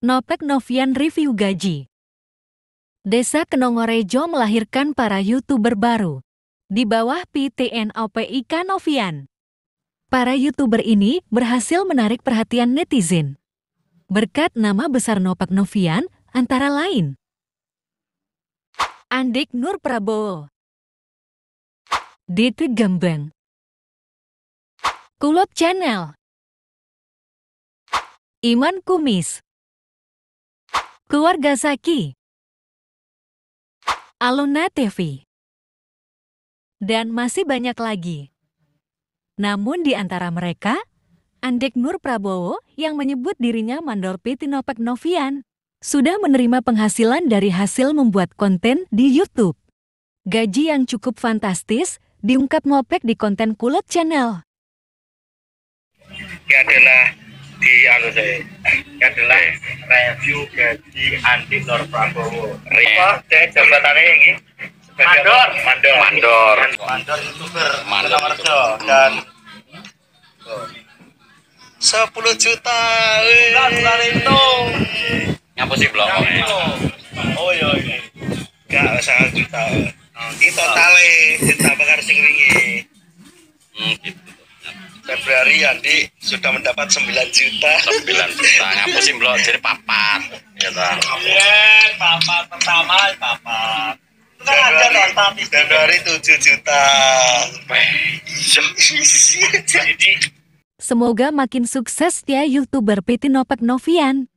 Nopek Novian Review Gaji Desa Kenongorejo melahirkan para YouTuber baru. Di bawah PTNOPIK Novian. Para YouTuber ini berhasil menarik perhatian netizen. Berkat nama besar Nopak Novian, antara lain. Andik Nur Prabowo. Diti Gembeng. Kulop Channel. Iman Kumis. Keluarga Zaki Alona TV Dan masih banyak lagi. Namun di antara mereka, Andek Nur Prabowo yang menyebut dirinya Mandor Tinopek Novian sudah menerima penghasilan dari hasil membuat konten di YouTube. Gaji yang cukup fantastis diungkap Mopek di konten kulot Channel. Ini adalah di anu saya, ini adalah review gaji anti Nur Prabowo. Ripa, saya jabatannya ini Mandor. Mandor. Mandor. Mandor youtuber. Mandor Rejo dan sepuluh juta. Dan bulan itu. Nyapa sih blog? Oh iya ini. Iya. Gak sangat juta. Di totalnya kita bakar sing wingi. Hmm, gitu. Februari Andi sudah mendapat 9 juta. 9 juta. Ngapusin blog jadi pap iya pertama kan juta iya. Semoga makin sukses ya YouTuber Peti Novian.